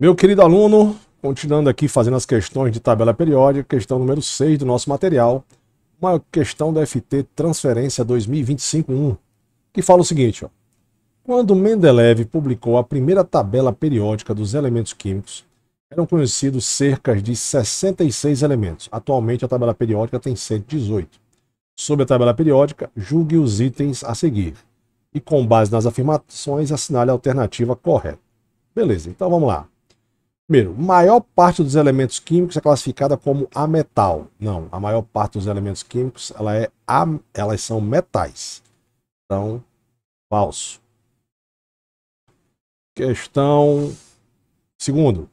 Meu querido aluno, continuando aqui fazendo as questões de tabela periódica, questão número 6 do nosso material, uma questão da FT Transferência 2025-1, que fala o seguinte, ó. Quando Mendeleev publicou a primeira tabela periódica dos elementos químicos, eram conhecidos cerca de 66 elementos. Atualmente a tabela periódica tem 118. Sobre a tabela periódica, julgue os itens a seguir e com base nas afirmações assinale a alternativa correta. Beleza, então vamos lá. Primeiro, maior parte dos elementos químicos é classificada como ametal. Não, a maior parte dos elementos químicos ela é a, elas são metais. Então, falso. Questão segundo.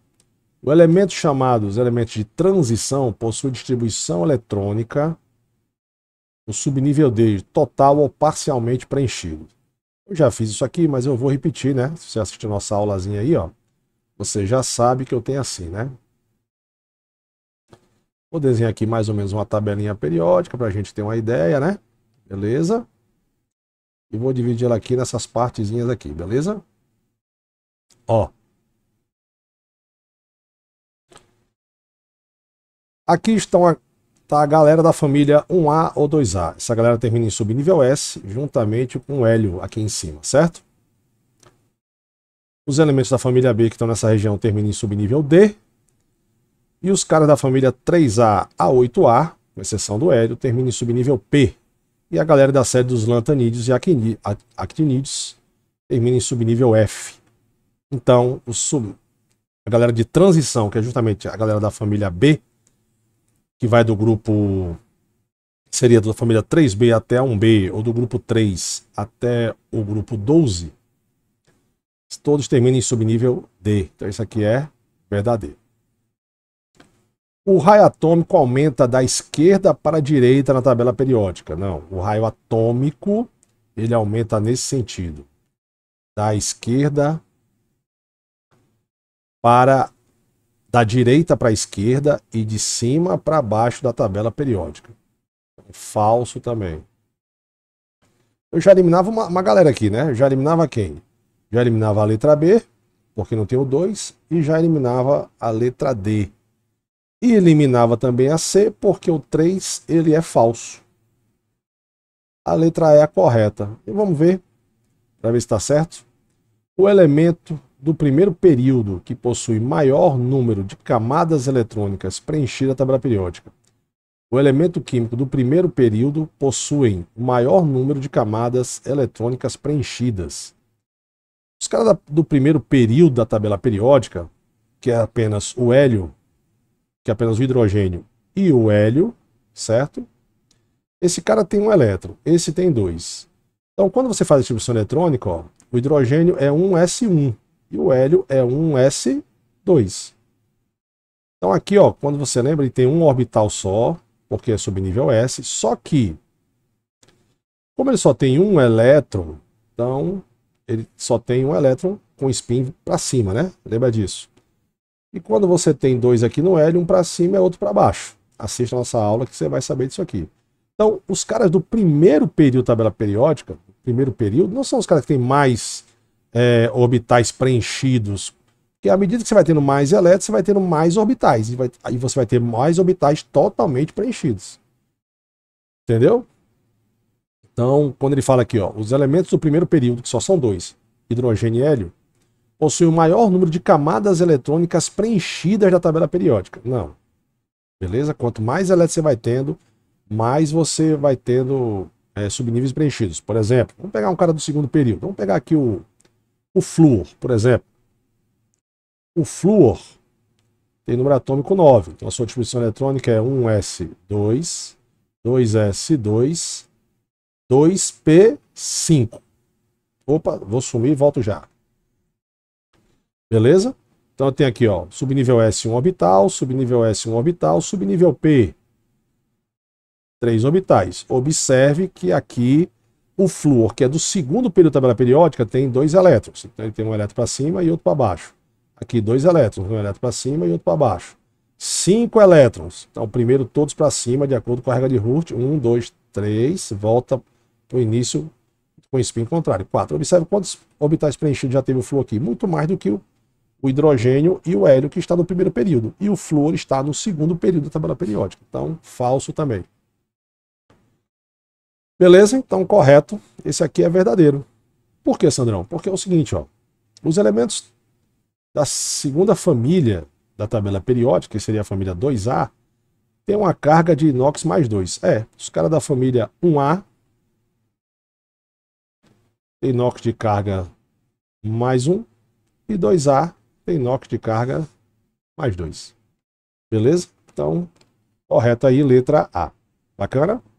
O elemento chamado os elementos de transição possui distribuição eletrônica no subnível D, total ou parcialmente preenchido. Eu já fiz isso aqui, mas eu vou repetir, né? Se você assistir nossa aulazinha aí, ó. Você já sabe que eu tenho assim, né? Vou desenhar aqui mais ou menos uma tabelinha periódica para a gente ter uma ideia, né? Beleza? E vou dividir ela aqui nessas partezinhas aqui, beleza? Ó. Aqui estão a, tá a galera da família 1A ou 2A. Essa galera termina em subnível S, juntamente com o hélio aqui em cima, certo? Os elementos da família B que estão nessa região terminam em subnível D. E os caras da família 3A a 8A, com exceção do hélio, terminam em subnível P. E a galera da série dos lantanídeos e actinídeos termina em subnível F. Então, sub... a galera de transição, que é justamente a galera da família B, que vai do grupo seria da família 3B até a 1B, ou do grupo 3 até o grupo 12, todos terminam em subnível D. Então isso aqui é verdadeiro. O raio atômico aumenta da esquerda para a direita na tabela periódica. Não, o raio atômico ele aumenta nesse sentido. Da esquerda para da direita para a esquerda e de cima para baixo da tabela periódica. Falso também. Eu já eliminava uma, uma galera aqui, né? Eu já eliminava quem? Já eliminava a letra B, porque não tem o 2, e já eliminava a letra D. E eliminava também a C, porque o 3 ele é falso. A letra E é a correta. E vamos ver, para ver se está certo. O elemento do primeiro período que possui maior número de camadas eletrônicas preenchida a tabela periódica. O elemento químico do primeiro período possui o maior número de camadas eletrônicas preenchidas. Os caras do primeiro período da tabela periódica, que é apenas o hélio, que é apenas o hidrogênio e o hélio, certo? Esse cara tem um elétron, esse tem dois. Então, quando você faz a distribuição eletrônica, ó, o hidrogênio é um S1 e o hélio é um S2. Então, aqui, ó, quando você lembra, ele tem um orbital só, porque é subnível S, só que, como ele só tem um elétron, então ele só tem um elétron com spin para cima, né? Lembra disso. E quando você tem dois aqui no hélio, um para cima e outro para baixo. Assista a nossa aula que você vai saber disso aqui. Então, os caras do primeiro período tabela periódica, primeiro período, não são os caras que têm mais é, orbitais preenchidos. Porque à medida que você vai tendo mais elétrons, você vai tendo mais orbitais. E vai, aí você vai ter mais orbitais totalmente preenchidos. Entendeu? Então, quando ele fala aqui, ó, os elementos do primeiro período, que só são dois, hidrogênio e hélio, possuem o maior número de camadas eletrônicas preenchidas da tabela periódica. Não. Beleza? Quanto mais elétrons você vai tendo, mais você vai tendo é, subníveis preenchidos. Por exemplo, vamos pegar um cara do segundo período. Vamos pegar aqui o, o flúor, por exemplo. O flúor tem número atômico 9. Então, a sua distribuição eletrônica é 1s2, 2s2, 2P5. Opa, vou sumir e volto já. Beleza? Então tem aqui, ó, subnível S1 orbital, subnível S1 orbital, subnível P. Três orbitais. Observe que aqui o flúor, que é do segundo período da tabela periódica, tem dois elétrons. Então ele tem um elétron para cima e outro para baixo. Aqui dois elétrons, um elétron para cima e outro para baixo. Cinco elétrons. Então primeiro todos para cima, de acordo com a regra de Hurt. Um, dois, três, volta o início com espinho contrário. 4. Observe quantos orbitais preenchidos já teve o flúor aqui. Muito mais do que o, o, hidrogênio e o hélio, que está no primeiro período. E o flúor está no segundo período da tabela periódica. Então, falso também. Beleza? Então, correto. Esse aqui é verdadeiro. Por que, Sandrão? Porque é o seguinte, ó. Os elementos da segunda família da tabela periódica, que seria a família 2A, tem uma carga de inox mais 2. É, os caras da família 1A tem NOx de carga mais um e 2A tem NOx de carga mais dois. Beleza? Então, correto aí, letra A. Bacana?